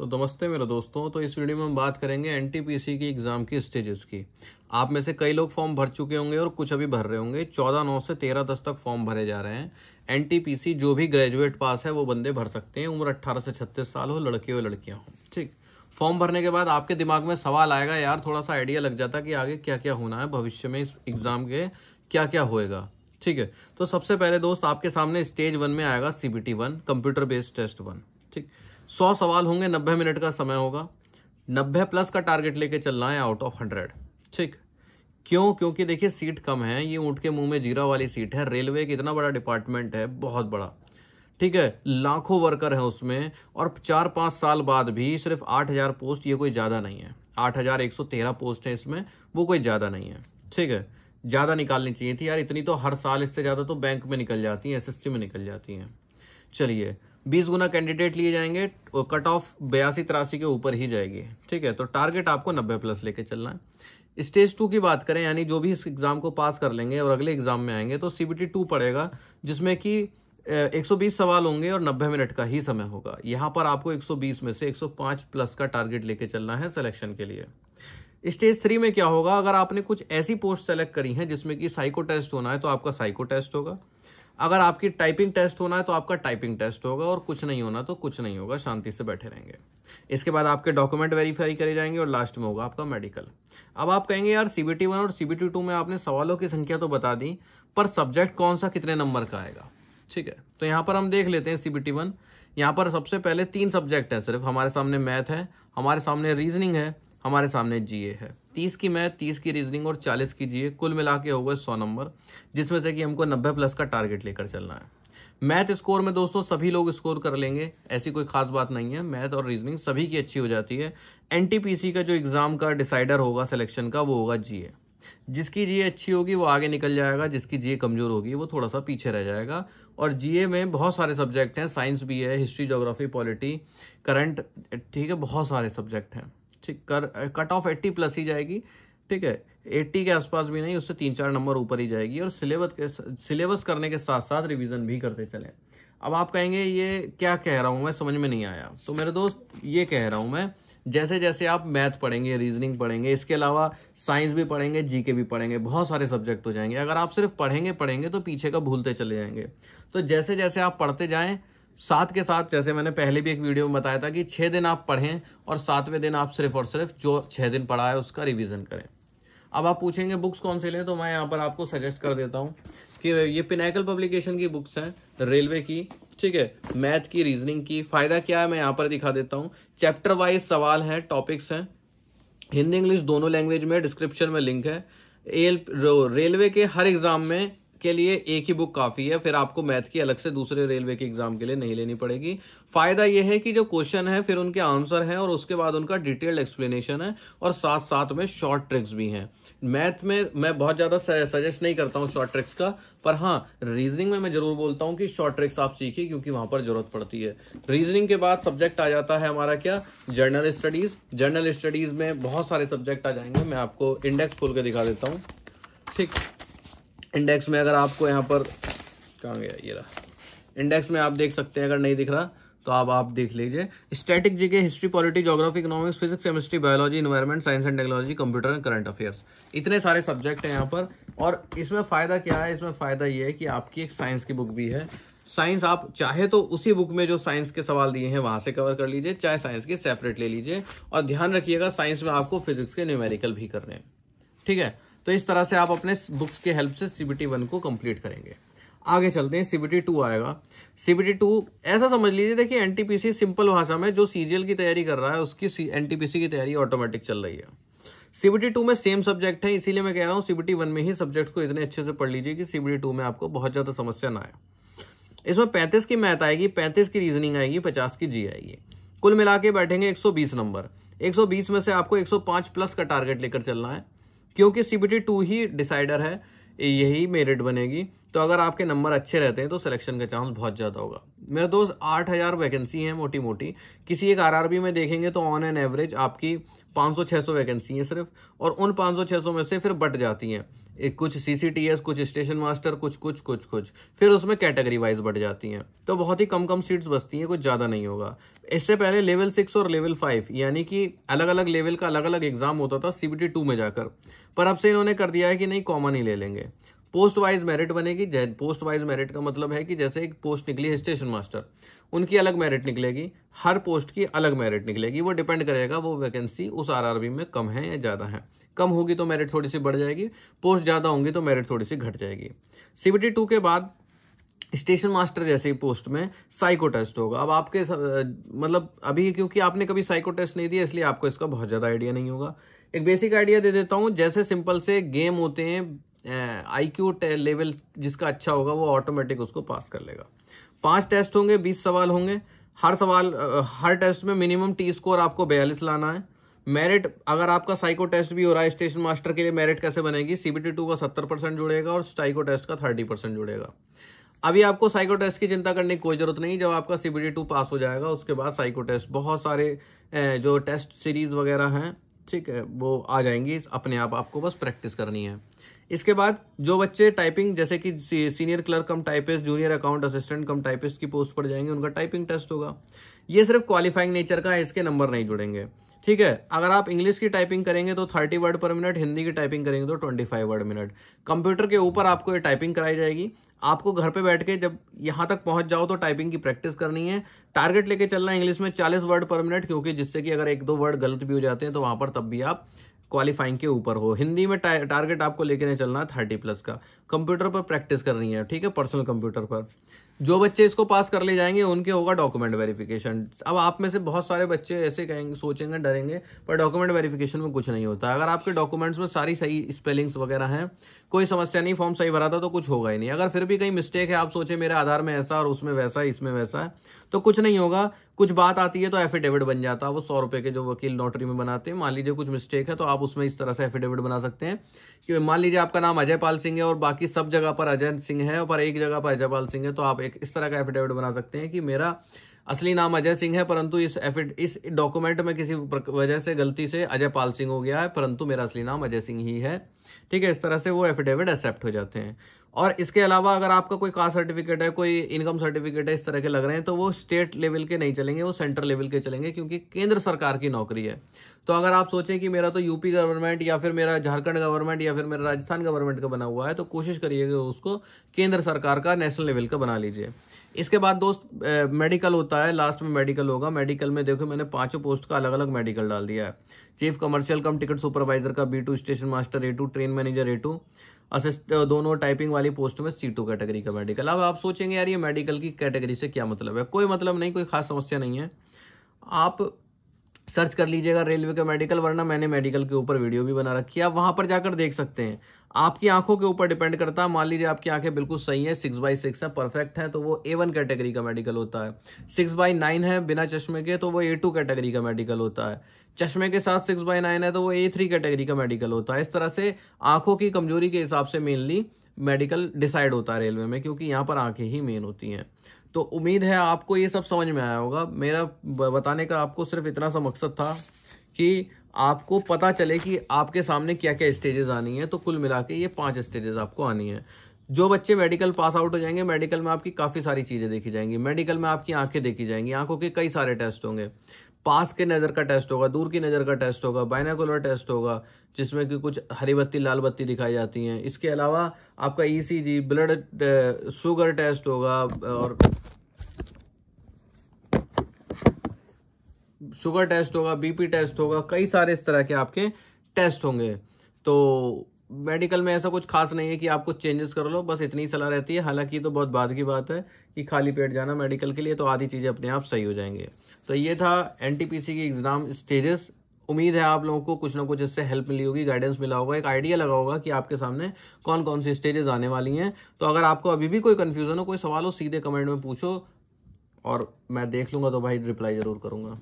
तो नमस्ते मेरे दोस्तों तो इस वीडियो में हम बात करेंगे एन की एग्ज़ाम की स्टेजेस की आप में से कई लोग फॉर्म भर चुके होंगे और कुछ अभी भर रहे होंगे चौदह नौ से तेरह दस तक फॉर्म भरे जा रहे हैं एन जो भी ग्रेजुएट पास है वो बंदे भर सकते हैं उम्र अट्ठारह से छत्तीस साल हो लड़के हो लड़कियाँ हो ठीक फॉर्म भरने के बाद आपके दिमाग में सवाल आएगा यार थोड़ा सा आइडिया लग जाता कि आगे क्या क्या होना है भविष्य में इस एग्ज़ाम के क्या क्या होएगा ठीक है तो सबसे पहले दोस्त आपके सामने स्टेज वन में आएगा C B T one computer based test one ठीक सौ सवाल होंगे नब्बे मिनट का समय होगा नब्बे प्लस का टारगेट लेके चलना है आउट ऑफ हंड्रेड ठीक क्यों क्योंकि देखिए सीट कम है ये ऊँट के मुंह में जीरा वाली सीट है रेलवे का इतना बड़ा डिपार्टमेंट है बहुत बड़ा ठीक है लाखों वर्कर हैं उसमें और चार पाँच साल बाद भी सिर्फ आठ हज़ार पोस्ट ये कोई ज़्यादा नहीं है आठ हज़ार एक सौ तेरह पोस्ट हैं इसमें वो कोई ज़्यादा नहीं है ठीक है ज़्यादा निकालनी चाहिए थी यार इतनी तो हर साल इससे ज़्यादा तो बैंक में निकल जाती हैं एस में निकल जाती हैं चलिए बीस गुना कैंडिडेट लिए जाएंगे और कट ऑफ बयासी तिरासी के ऊपर ही जाएगी ठीक है तो टारगेट आपको नब्बे प्लस लेके चलना है स्टेज टू की बात करें यानी जो भी इस एग्ज़ाम को पास कर लेंगे और अगले एग्ज़ाम में आएंगे तो सी बी टी टू पड़ेगा जिसमें कि 120 सवाल होंगे और 90 मिनट का ही समय होगा यहाँ पर आपको 120 में से 105 प्लस का टारगेट लेके चलना है सिलेक्शन के लिए स्टेज थ्री में क्या होगा अगर आपने कुछ ऐसी पोस्ट सेलेक्ट करी है जिसमें कि साइको टेस्ट होना है तो आपका साइको टेस्ट होगा अगर आपकी टाइपिंग टेस्ट होना है तो आपका टाइपिंग टेस्ट होगा और कुछ नहीं होना तो कुछ नहीं होगा शांति से बैठे रहेंगे इसके बाद आपके डॉक्यूमेंट वेरीफाई करे जाएंगे और लास्ट में होगा आपका मेडिकल अब आप कहेंगे यार सीबीटी वन और सीबीटी टू में आपने सवालों की संख्या तो बता दी पर सब्जेक्ट कौन सा कितने नंबर का आएगा ठीक है तो यहाँ पर हम देख लेते हैं सीबीटी वन यहाँ पर सबसे पहले तीन सब्जेक्ट हैं सिर्फ हमारे सामने मैथ है हमारे सामने रीजनिंग है हमारे सामने जीए है तीस की मैथ तीस की रीजनिंग और चालीस की जीए कुल मिला के हो गए सौ नंबर जिसमें से कि हमको नब्बे प्लस का टारगेट लेकर चलना है मैथ स्कोर में दोस्तों सभी लोग स्कोर कर लेंगे ऐसी कोई खास बात नहीं है मैथ और रीजनिंग सभी की अच्छी हो जाती है सी का जो एग्ज़ाम का डिसाइडर होगा सिलेक्शन का वो होगा जीए जिसकी जीए अच्छी होगी वो आगे निकल जाएगा जिसकी जीए कमज़ोर होगी वो थोड़ा सा पीछे रह जाएगा और जीए में बहुत सारे सब्जेक्ट हैं साइंस भी है हिस्ट्री जोग्राफी पॉलिटी करंट ठीक है बहुत सारे सब्जेक्ट हैं ठीक कर कट ऑफ एट्टी प्लस ही जाएगी ठीक है एट्टी के आसपास भी नहीं उससे तीन चार नंबर ऊपर ही जाएगी और सिलेबस के सिलेबस करने के साथ साथ रिविजन भी करते चले अब आप कहेंगे ये क्या कह रहा हूँ मैं समझ में नहीं आया तो मेरे दोस्त ये कह रहा हूँ मैं जैसे जैसे आप मैथ पढ़ेंगे रीजनिंग पढ़ेंगे इसके अलावा साइंस भी पढ़ेंगे जीके भी पढ़ेंगे बहुत सारे सब्जेक्ट हो जाएंगे अगर आप सिर्फ पढ़ेंगे पढ़ेंगे तो पीछे का भूलते चले जाएंगे तो जैसे जैसे आप पढ़ते जाएं साथ के साथ जैसे मैंने पहले भी एक वीडियो में बताया था कि छः दिन आप पढ़ें और सातवें दिन आप सिर्फ और सिर्फ जो छः दिन पढ़ा है उसका रिविज़न करें अब आप पूछेंगे बुक्स कौन से लें तो मैं यहाँ पर आपको सजेस्ट कर देता हूँ कि ये पिनाइकल पब्लिकेशन की बुक्स हैं रेलवे की ठीक है मैथ की रीजनिंग की फ़ायदा क्या है मैं यहाँ पर दिखा देता हूँ चैप्टर वाइज सवाल हैं टॉपिक्स हैं हिंदी इंग्लिश दोनों लैंग्वेज में डिस्क्रिप्शन में लिंक है एल रेलवे के हर एग्ज़ाम में के लिए एक ही बुक काफ़ी है फिर आपको मैथ की अलग से दूसरे रेलवे के एग्जाम के लिए नहीं लेनी पड़ेगी फ़ायदा यह है कि जो क्वेश्चन है फिर उनके आंसर हैं और उसके बाद उनका डिटेल्ड एक्सप्लेनेशन है और साथ साथ में शॉर्ट ट्रिक्स भी हैं मैथ में मैं बहुत ज़्यादा सजेस्ट नहीं करता हूँ शॉर्ट ट्रिक्स का पर हाँ रीजनिंग में मैं जरूर बोलता हूँ कि शॉर्ट ट्रिक्स आप सीखिए क्योंकि वहां पर जरूरत पड़ती है रीजनिंग के बाद सब्जेक्ट आ जाता है हमारा क्या जर्नल स्टडीज जर्नल स्टडीज में बहुत सारे सब्जेक्ट आ जाएंगे मैं आपको इंडेक्स खोल के दिखा देता हूँ ठीक इंडेक्स में अगर आपको यहाँ पर कहाँ गया ये रहा इंडेक्स में आप देख सकते हैं अगर नहीं दिख रहा तो आप आप देख लीजिए static GK history polity geography economics physics chemistry biology environment science and technology computer and current affairs इतने सारे सब्जेक्ट हैं यहाँ पर और इसमें फ़ायदा क्या है इसमें फ़ायदा ये है कि आपकी एक साइंस की बुक भी है साइंस आप चाहे तो उसी बुक में जो साइंस के सवाल दिए हैं वहां से कवर कर लीजिए चाहे साइंस के सेपरेट ले लीजिए और ध्यान रखिएगा साइंस में आपको फिजिक्स के न्यूमेरिकल भी करने हैं ठीक है तो इस तरह से आप अपने बुक्स के हेल्प से सीबीटी वन को कंप्लीट करेंगे आगे चलते हैं सीबीटी टू आएगा सीबीटी टू ऐसा समझ लीजिए देखिए एनटीपीसी सिंपल भाषा में जो सीजीएल की तैयारी कर रहा है उसकी एनटीपीसी की तैयारी ऑटोमेटिक चल रही है सीबीटी टू में सेम सब्जेक्ट है इसीलिए मैं कह रहा हूँ सीबीटी वन में ही सब्जेक्ट्स को इतने अच्छे से पढ़ लीजिए कि सीबीटी टू में आपको बहुत ज़्यादा समस्या ना आए इसमें पैंतीस की मैथ आएगी पैंतीस की रीजनिंग आएगी पचास की जी आएगी कुल मिला के बैठेंगे एक नंबर 120 में से आपको 105 प्लस का टारगेट लेकर चलना है क्योंकि सीबीटी टू ही डिसाइडर है यही मेरिट बनेगी तो अगर आपके नंबर अच्छे रहते हैं तो सिलेक्शन का चांस बहुत ज़्यादा होगा मेरे दोस्त आठ हज़ार वैकेंसी हैं मोटी मोटी किसी एक आरआरबी में देखेंगे तो ऑन एन एवरेज आपकी 500-600 वैकेंसी हैं सिर्फ और उन 500-600 में से फिर बट जाती हैं एक कुछ सी कुछ स्टेशन मास्टर कुछ कुछ कुछ कुछ फिर उसमें कैटेगरी वाइज बढ़ जाती हैं तो बहुत ही कम कम सीट्स बचती हैं कुछ ज़्यादा नहीं होगा इससे पहले लेवल सिक्स और लेवल फाइव यानी कि अलग अलग लेवल का अलग अलग एग्जाम होता था सी टू में जाकर पर अब से इन्होंने कर दिया है कि नहीं कॉमन ही ले लेंगे पोस्ट वाइज मेरिट बनेगी पोस्ट वाइज मेरिट का मतलब है कि जैसे एक पोस्ट निकली है स्टेशन मास्टर उनकी अलग मेरिट निकलेगी हर पोस्ट की अलग मेरिट निकलेगी वो डिपेंड करेगा वो वैकेंसी उस आरआरबी में कम है या ज़्यादा है कम होगी तो मेरिट थोड़ी सी बढ़ जाएगी पोस्ट ज़्यादा होंगी तो मेरिट थोड़ी सी घट जाएगी सीबीटी टू के बाद स्टेशन मास्टर जैसे पोस्ट में साइको टेस्ट होगा अब आपके मतलब अभी क्योंकि आपने कभी साइको टेस्ट नहीं दिया इसलिए आपको इसका बहुत ज़्यादा आइडिया नहीं होगा एक बेसिक आइडिया दे देता हूँ जैसे सिंपल से गेम होते हैं आई क्यू लेवल जिसका अच्छा होगा वो ऑटोमेटिक उसको पास कर लेगा पांच टेस्ट होंगे बीस सवाल होंगे हर सवाल हर टेस्ट में मिनिमम टी स्कोर आपको बयालीस लाना है मेरिट अगर आपका साइको टेस्ट भी हो रहा है स्टेशन मास्टर के लिए मेरिट कैसे बनेगी सीबीटी टू का सत्तर परसेंट जुड़ेगा और साइको टेस्ट का थर्टी परसेंट जुड़ेगा अभी आपको साइको टेस्ट की चिंता करने की कोई जरूरत नहीं जब आपका सीबीटी टू पास हो जाएगा उसके बाद साइको टेस्ट बहुत सारे जो टेस्ट सीरीज वगैरह हैं ठीक है वो आ जाएंगी अपने आप आपको बस प्रैक्टिस करनी है इसके बाद जो बच्चे टाइपिंग जैसे कि senior clerk cum typist junior account assistant cum typist की पोस्ट पर जाएंगे उनका टाइपिंग टेस्ट होगा ये सिर्फ क्वालिफाइंग नेचर का है इसके नंबर नहीं जुड़ेंगे ठीक है अगर आप इंग्लिश की टाइपिंग करेंगे तो thirty word per minute Hindi की टाइपिंग करेंगे तो twenty five word minute computer के ऊपर आपको ये टाइपिंग कराई जाएगी आपको घर पे बैठ के जब यहाँ तक पहुँच जाओ तो टाइपिंग की प्रैक्टिस करनी है टारगेट लेके चलना है इंग्लिश में चालीस वर्ड पर मिनट क्योंकि जिससे कि अगर एक दो वर्ड गलत भी हो जाते हैं तो वहाँ पर तब भी आप क्वालिफाइंग के ऊपर हो हिंदी में टारगेट आपको लेके नहीं चलना है थर्टी प्लस का कंप्यूटर पर प्रैक्टिस करनी है ठीक है पर्सनल कंप्यूटर पर जो बच्चे इसको पास कर ले जाएंगे उनके होगा डॉक्यूमेंट वेरिफिकेशन अब आप में से बहुत सारे बच्चे ऐसे कहेंगे सोचेंगे डरेंगे पर डॉक्यूमेंट वेरिफिकेशन में कुछ नहीं होता अगर आपके डॉक्यूमेंट्स में सारी सही स्पेलिंग्स वगैरह हैं कोई समस्या नहीं फॉर्म सही भरा था तो कुछ होगा ही नहीं अगर फिर भी कहीं मिस्टेक है आप सोचें मेरे आधार में ऐसा और उसमें वैसा इसमें वैसा है तो कुछ नहीं होगा कुछ बात आती है तो एफिडेविट बन जाता है वो सौ रुपये के जो वकील नोटरी में बनाते हैं मान लीजिए कुछ मिस्टेक है तो आप उसमें इस तरह से एफिडेविट बना सकते हैं कि मान लीजिए आपका नाम अजय पाल सिंह है और बाकी सब जगह पर अजय सिंह है पर एक जगह पर अजय पाल सिंह है तो आप एक इस तरह का एफिडेविट बना सकते हैं कि मेरा असली नाम अजय सिंह है परंतु इस एफिड इस डॉक्यूमेंट में किसी वजह से गलती से अजय पाल सिंह हो गया है परंतु मेरा असली नाम अजय सिंह ही है ठीक है इस तरह से वो एफिडेविट एक्सेप्ट हो जाते हैं और इसके अलावा अगर आपका कोई कास्ट सर्टिफिकेट है कोई इनकम सर्टिफिकेट है इस तरह के लग रहे हैं तो वो स्टेट लेवल के नहीं चलेंगे वो सेंट्रल लेवल के चलेंगे क्योंकि केंद्र सरकार की नौकरी है तो अगर आप सोचें कि मेरा तो यूपी गवर्नमेंट या फिर मेरा झारखंड गवर्नमेंट या फिर मेरा राजस्थान गवर्नमेंट का बना हुआ है तो कोशिश करिएगा उसको केंद्र सरकार का नेशनल लेवल का बना लीजिए इसके बाद दोस्त मेडिकल होता है लास्ट में मेडिकल होगा मेडिकल में देखो मैंने पांचों पोस्ट का अलग अलग मेडिकल डाल दिया है chief commercial cum ticket supervisor का B two station master A two train manager A two assist दोनों टाइपिंग वाली पोस्ट में सी टू कैटेगरी का मेडिकल अब आप सोचेंगे यार ये मेडिकल की कैटेगरी से क्या मतलब है कोई मतलब नहीं कोई खास समस्या नहीं है आप सर्च कर लीजिएगा रेलवे का मेडिकल वरना मैंने मेडिकल के ऊपर वीडियो भी बना रखी है आप वहाँ पर जाकर देख सकते हैं आपकी आंखों के ऊपर डिपेंड करता है मान लीजिए आपकी आंखें बिल्कुल सही है सिक्स बाई सिक्स है परफेक्ट है तो वो ए वन कैटेगरी का मेडिकल होता है सिक्स बाई नाइन है बिना चश्मे के तो वो ए टू कैटेगरी का मेडिकल होता है चश्मे के साथ सिक्स बाई नाइन है तो वो ए थ्री कैटेगरी का मेडिकल होता है इस तरह से आंखों की कमजोरी के हिसाब से मेनली मेडिकल डिसाइड होता है रेलवे में क्योंकि यहाँ पर आंखें ही मेन होती हैं तो उम्मीद है आपको ये सब समझ में आया होगा मेरा बताने का आपको सिर्फ इतना सा मकसद था कि आपको पता चले कि आपके सामने क्या क्या स्टेजेस आनी है तो कुल मिला के ये पाँच स्टेजेस आपको आनी है जो बच्चे मेडिकल पास आउट हो जाएंगे मेडिकल में आपकी काफ़ी सारी चीज़ें देखी जाएंगी मेडिकल में आपकी आंखें देखी जाएंगी आंखों के कई सारे टेस्ट होंगे पास के नज़र का टेस्ट होगा दूर की नज़र का टेस्ट होगा बाइनाकुलर टेस्ट होगा जिसमें कि कुछ हरी बत्ती लाल बत्ती दिखाई जाती हैं इसके अलावा आपका ईसीजी ब्लड शुगर टेस्ट होगा और शुगर टेस्ट होगा बीपी टेस्ट होगा कई सारे इस तरह के आपके टेस्ट होंगे तो मेडिकल में ऐसा कुछ खास नहीं है कि आप कुछ चेंजेस कर लो बस इतनी सलाह रहती है हालांकि तो बहुत बाद की बात है कि खाली पेट जाना मेडिकल के लिए तो आधी चीज़ें अपने आप सही हो जाएंगे तो ये था एन की एग्ज़ाम स्टेजेस उम्मीद है आप लोगों को कुछ ना कुछ इससे हेल्प मिली होगी गाइडेंस मिला होगा एक आइडिया लगा होगा कि आपके सामने कौन कौन सी स्टेजेस आने वाली हैं तो अगर आपको अभी भी कोई कन्फ्यूज़न हो कोई सवाल हो सीधे कमेंट में पूछो और मैं देख लूँगा तो भाई रिप्लाई ज़रूर करूँगा